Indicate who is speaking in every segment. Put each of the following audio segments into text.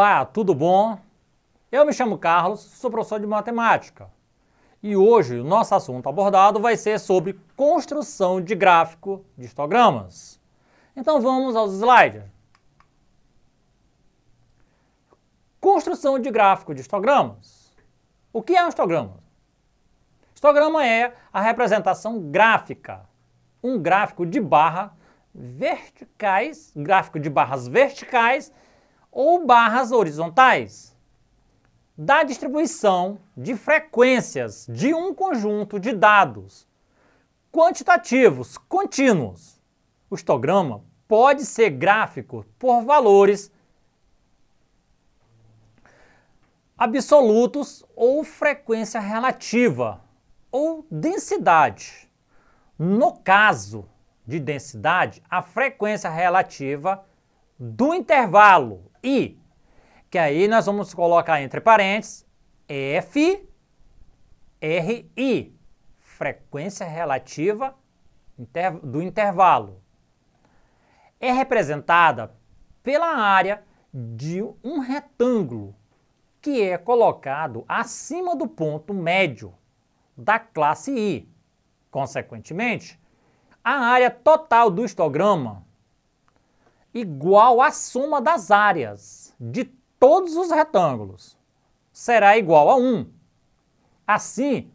Speaker 1: Olá, tudo bom? Eu me chamo Carlos, sou professor de matemática. E hoje o nosso assunto abordado vai ser sobre construção de gráfico de histogramas. Então vamos aos slides. Construção de gráfico de histogramas. O que é um histograma? Histograma é a representação gráfica, um gráfico de barra verticais, gráfico de barras verticais ou barras horizontais. Da distribuição de frequências de um conjunto de dados quantitativos contínuos. O histograma pode ser gráfico por valores absolutos ou frequência relativa ou densidade. No caso de densidade, a frequência relativa do intervalo I, que aí nós vamos colocar entre parênteses F, RI, frequência relativa do intervalo. É representada pela área de um retângulo que é colocado acima do ponto médio da classe I. Consequentemente, a área total do histograma igual à soma das áreas de todos os retângulos. Será igual a 1. Assim,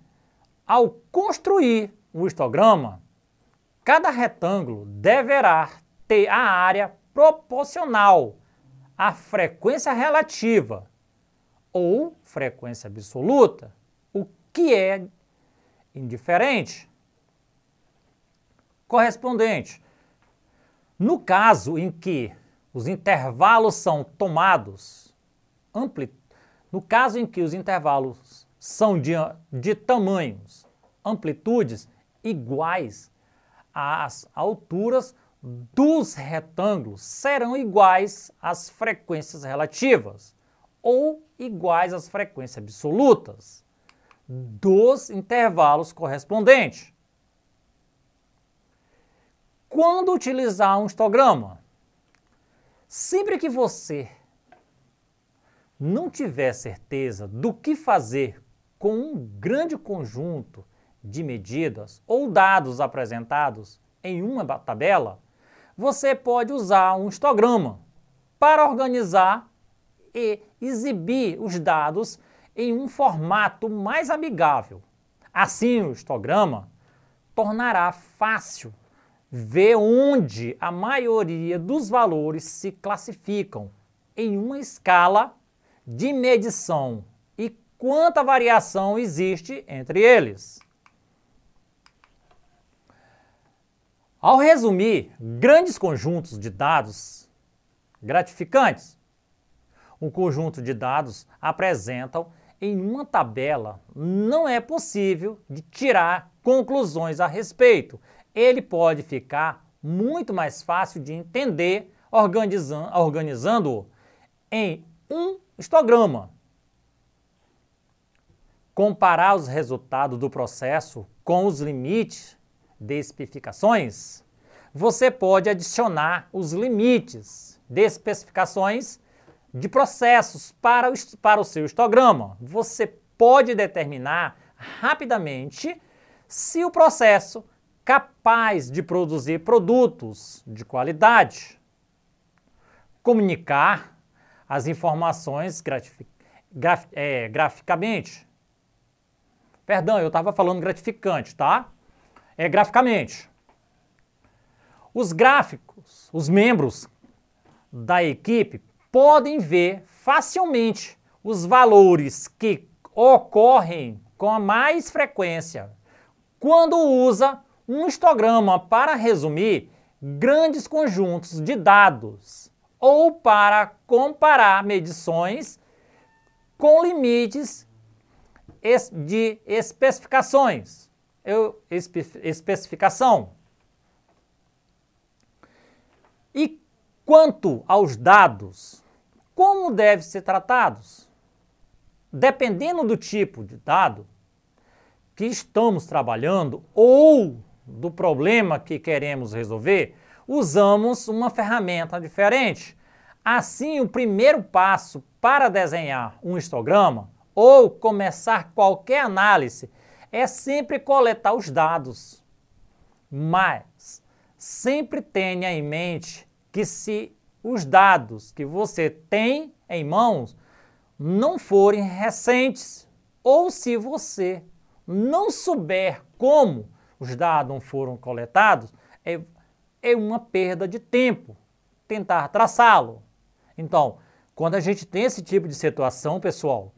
Speaker 1: ao construir o histograma, cada retângulo deverá ter a área proporcional à frequência relativa ou frequência absoluta, o que é indiferente. Correspondente no caso em que os intervalos são tomados, ampli... no caso em que os intervalos são de, de tamanhos, amplitudes iguais, as alturas dos retângulos serão iguais às frequências relativas ou iguais às frequências absolutas dos intervalos correspondentes quando utilizar um histograma. Sempre que você não tiver certeza do que fazer com um grande conjunto de medidas ou dados apresentados em uma tabela, você pode usar um histograma para organizar e exibir os dados em um formato mais amigável. Assim, o histograma tornará fácil ver onde a maioria dos valores se classificam em uma escala de medição e quanta variação existe entre eles. Ao resumir grandes conjuntos de dados gratificantes, um conjunto de dados apresentam em uma tabela não é possível de tirar conclusões a respeito ele pode ficar muito mais fácil de entender organizando, organizando em um histograma. Comparar os resultados do processo com os limites de especificações, você pode adicionar os limites de especificações de processos para o, para o seu histograma. Você pode determinar rapidamente se o processo capaz de produzir produtos de qualidade, comunicar as informações graf, é, graficamente. Perdão, eu estava falando gratificante, tá? É graficamente. Os gráficos, os membros da equipe podem ver facilmente os valores que ocorrem com a mais frequência quando usa um histograma, para resumir, grandes conjuntos de dados ou para comparar medições com limites de especificações. Eu, especificação. E quanto aos dados, como devem ser tratados? Dependendo do tipo de dado que estamos trabalhando ou do problema que queremos resolver, usamos uma ferramenta diferente. Assim, o primeiro passo para desenhar um histograma ou começar qualquer análise é sempre coletar os dados. Mas sempre tenha em mente que se os dados que você tem em mãos não forem recentes ou se você não souber como os dados não foram coletados, é, é uma perda de tempo tentar traçá-lo. Então, quando a gente tem esse tipo de situação, pessoal,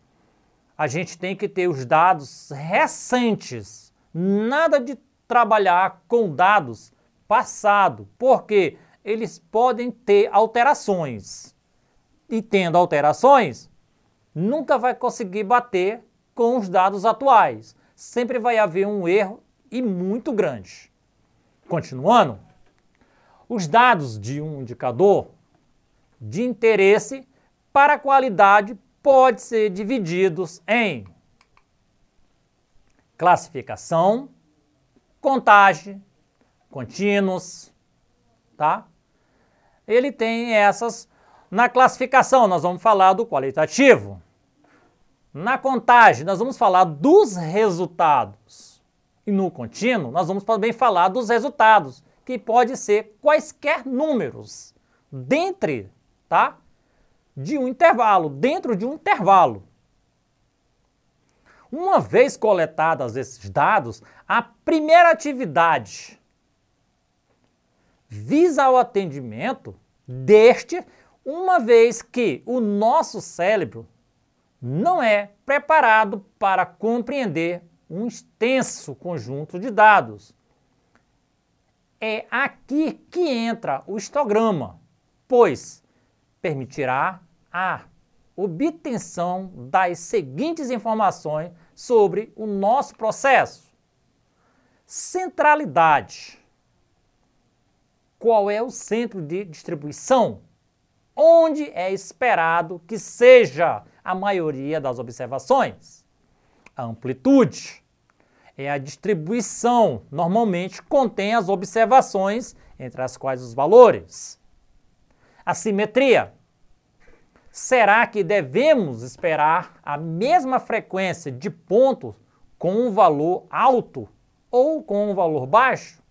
Speaker 1: a gente tem que ter os dados recentes. Nada de trabalhar com dados passado, porque eles podem ter alterações. E tendo alterações, nunca vai conseguir bater com os dados atuais. Sempre vai haver um erro e muito grande. Continuando, os dados de um indicador de interesse para a qualidade podem ser divididos em classificação, contagem, contínuos, tá? Ele tem essas na classificação, nós vamos falar do qualitativo. Na contagem, nós vamos falar dos resultados. E no contínuo, nós vamos também falar dos resultados, que pode ser quaisquer números dentro tá? De um intervalo, dentro de um intervalo. Uma vez coletados esses dados, a primeira atividade visa ao atendimento deste, uma vez que o nosso cérebro não é preparado para compreender um extenso conjunto de dados. É aqui que entra o histograma, pois permitirá a obtenção das seguintes informações sobre o nosso processo. Centralidade. Qual é o centro de distribuição? Onde é esperado que seja a maioria das observações? A amplitude é a distribuição, normalmente contém as observações, entre as quais os valores. A simetria. Será que devemos esperar a mesma frequência de pontos com um valor alto ou com um valor baixo?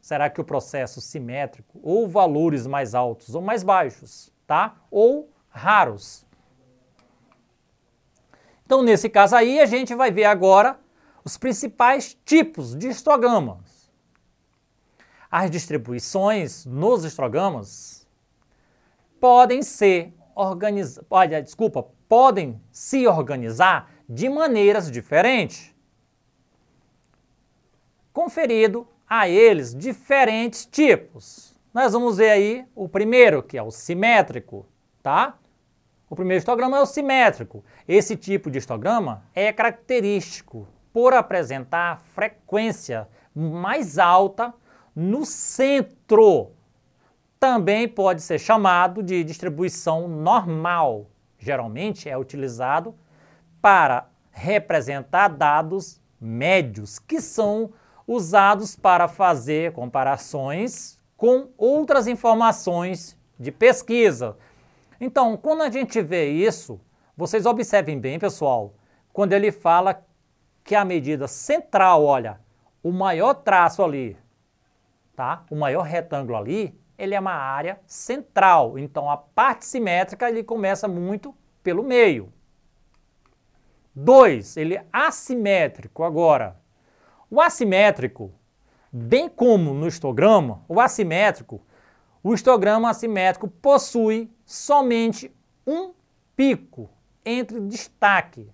Speaker 1: Será que o processo simétrico ou valores mais altos ou mais baixos, tá? Ou raros. Então, nesse caso aí, a gente vai ver agora os principais tipos de histogramas. As distribuições nos histogramas podem ser organizadas, olha, desculpa, podem se organizar de maneiras diferentes, conferido a eles diferentes tipos. Nós vamos ver aí o primeiro, que é o simétrico, tá? O primeiro histograma é o simétrico. Esse tipo de histograma é característico por apresentar frequência mais alta no centro. Também pode ser chamado de distribuição normal. Geralmente é utilizado para representar dados médios, que são usados para fazer comparações com outras informações de pesquisa, então, quando a gente vê isso, vocês observem bem, pessoal, quando ele fala que a medida central, olha, o maior traço ali, tá? O maior retângulo ali, ele é uma área central. Então, a parte simétrica, ele começa muito pelo meio. 2. Ele é assimétrico agora. O assimétrico, bem como no histograma, o assimétrico o histograma assimétrico possui somente um pico entre destaque,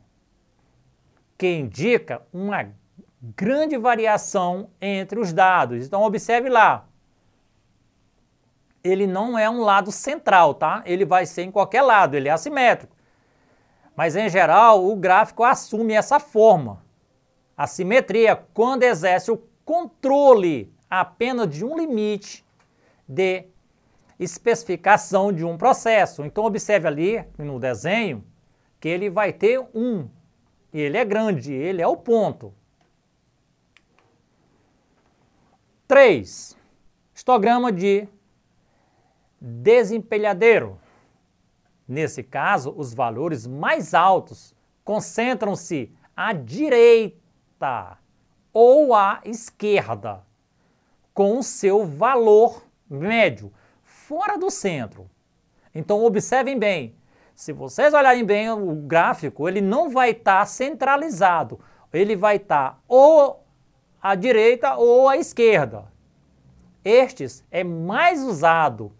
Speaker 1: que indica uma grande variação entre os dados. Então observe lá. Ele não é um lado central, tá? Ele vai ser em qualquer lado, ele é assimétrico. Mas em geral, o gráfico assume essa forma. A simetria quando exerce o controle apenas de um limite de especificação de um processo. Então observe ali no desenho que ele vai ter um, e ele é grande, ele é o ponto. 3. Histograma de desempelhadeiro. Nesse caso, os valores mais altos concentram-se à direita ou à esquerda, com o seu valor médio fora do centro. Então observem bem, se vocês olharem bem o gráfico, ele não vai estar tá centralizado, ele vai estar tá ou à direita ou à esquerda. Estes é mais usado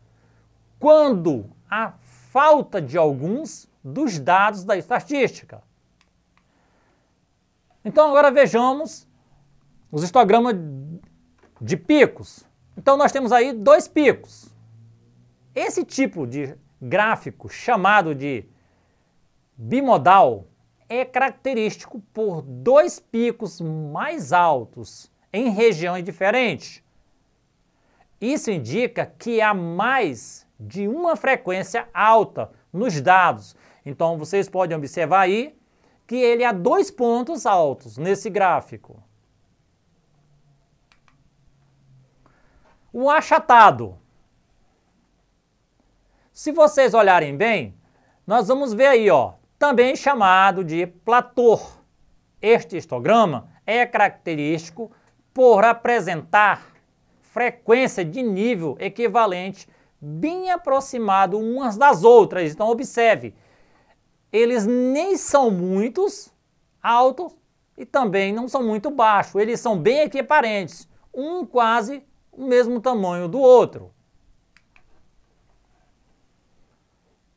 Speaker 1: quando há falta de alguns dos dados da estatística. Então agora vejamos os histogramas de picos. Então nós temos aí dois picos. Esse tipo de gráfico, chamado de bimodal, é característico por dois picos mais altos em regiões diferentes. Isso indica que há mais de uma frequência alta nos dados. Então vocês podem observar aí que ele há dois pontos altos nesse gráfico. O achatado se vocês olharem bem, nós vamos ver aí, ó, também chamado de platô. Este histograma é característico por apresentar frequência de nível equivalente bem aproximado umas das outras. Então observe, eles nem são muitos altos e também não são muito baixos. Eles são bem equiparentes, um quase o mesmo tamanho do outro.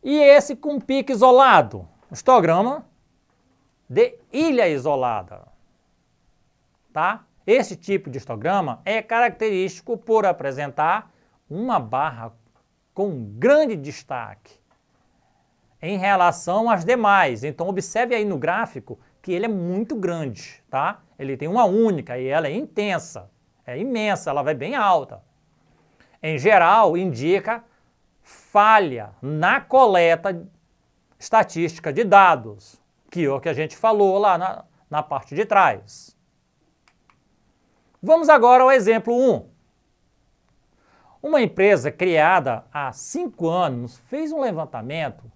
Speaker 1: E esse com pico isolado, histograma de ilha isolada. Tá? Esse tipo de histograma é característico por apresentar uma barra com grande destaque em relação às demais. Então observe aí no gráfico que ele é muito grande, tá? Ele tem uma única e ela é intensa, é imensa, ela vai bem alta. Em geral, indica falha na coleta estatística de dados, que é o que a gente falou lá na, na parte de trás. Vamos agora ao exemplo 1. Uma empresa criada há cinco anos fez um levantamento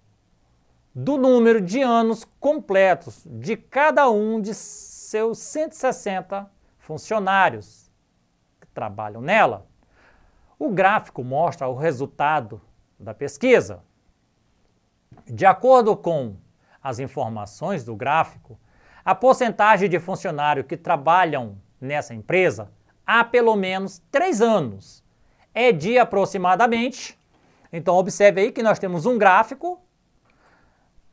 Speaker 1: do número de anos completos de cada um de seus 160 funcionários que trabalham nela. O gráfico mostra o resultado da pesquisa. De acordo com as informações do gráfico, a porcentagem de funcionários que trabalham nessa empresa há pelo menos três anos é de aproximadamente. Então, observe aí que nós temos um gráfico.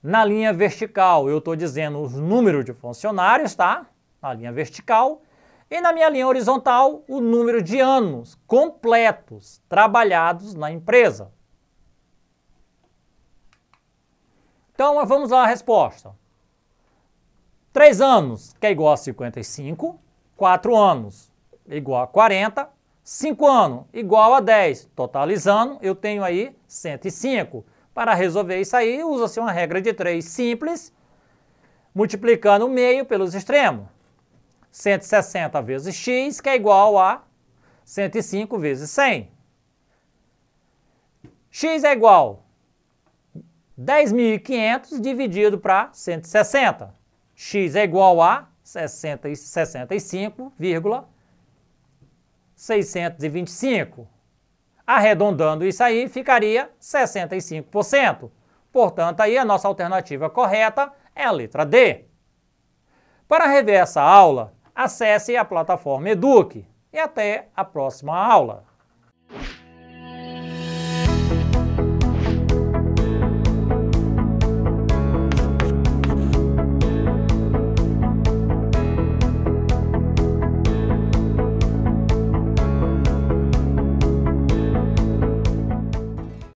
Speaker 1: Na linha vertical, eu estou dizendo o número de funcionários, tá? Na linha vertical. E na minha linha horizontal, o número de anos completos trabalhados na empresa. Então, vamos lá a resposta. 3 anos, que é igual a 55. 4 anos, igual a 40. 5 anos, igual a 10. Totalizando, eu tenho aí 105. Para resolver isso aí, usa-se uma regra de 3 simples, multiplicando o meio pelos extremos. 160 vezes x, que é igual a 105 vezes 100. x é igual 10.500 dividido para 160. X é igual a 65,625. Arredondando isso aí, ficaria 65%. Portanto, aí a nossa alternativa correta é a letra D. Para rever essa aula, acesse a plataforma Eduque. E até a próxima aula.